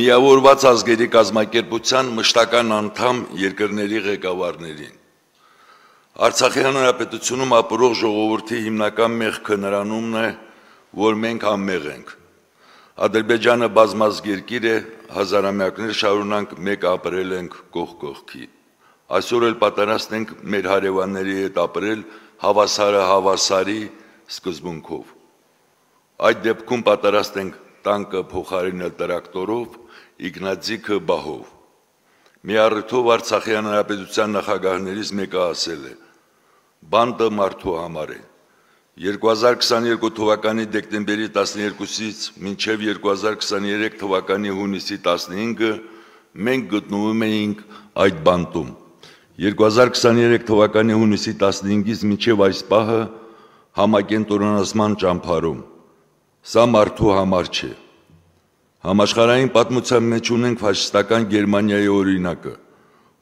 միավորված ազգերի կազմակերպության մշտական անդամ երկրների ղեկավարներին։ Արցախի հանրապետությունում ապրող ժողովրդի հիմնական մեղքը նրանումն է, որ մենք անմեղ ենք։ Ադրբեջանը բազմազգերկիր է, հազարամյակներ շարունակ մեկ ապրել ենք կողք կողքի։ Այսօր էլ պատրաստ ենք մեր հարևանների հետ ապրել հավասարը հավասարի սկզբունքով։ Այդ դեպքում պատրաստ ենք տանկը փոխարինել տրակտորով Իգնացիկը Բահով։ Մի առիթով Արցախի հանրապետության նախագահներից մեկը ասել է. «Բանդը մարդու համար է»։ 2022 թվականի դեկտեմբերի 12-ից մինչև 2023 թվականի հունիսի 15-ը մենք գտնվում էինք այդ բանտում։ 2023 թվականի հունիսի 15-ից մինչև այս պահը համակենտրոնացման ճամփարում։ Սա մարդու համար չէ Համաշխարհային պատմության մեջ ունենք ֆաշիստական Գերմանիայի օրինակը,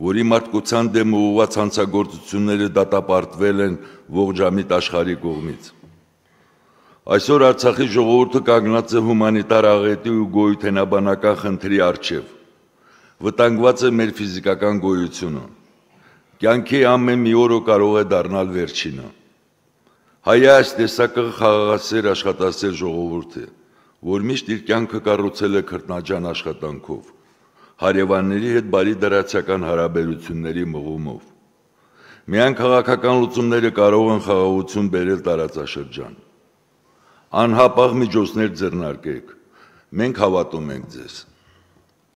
որի մարդկության դեմ ուղղված հանցագործությունները դատապարտվել են ողջամիտ աշխարհի կողմից։ Այսօր Արցախի ժողովուրդը կանգնած է հումանիտար աղետի ու գոյութենաբանական խնդրի առջև։ Վտանգված է մեր ֆիզիկական գոյությունը։ Կյանքի ամեն մի օրը կարող է դառնալ վերջինը։ Հայ այս տեսակը խաղաղասեր աշխատասեր ժողովուրդ է։ ժողովուրդ է որ միշտ իր կյանքը կառուցել է քրտնաջան աշխատանքով, հարևանների հետ բարի դրացական հարաբերությունների մղումով։ Միայն քաղաքական լուծումները կարող են խաղաղություն բերել տարածաշրջան։ Անհապաղ միջոցներ ձեռնարկեք։ Մենք հավատում ենք ձեզ։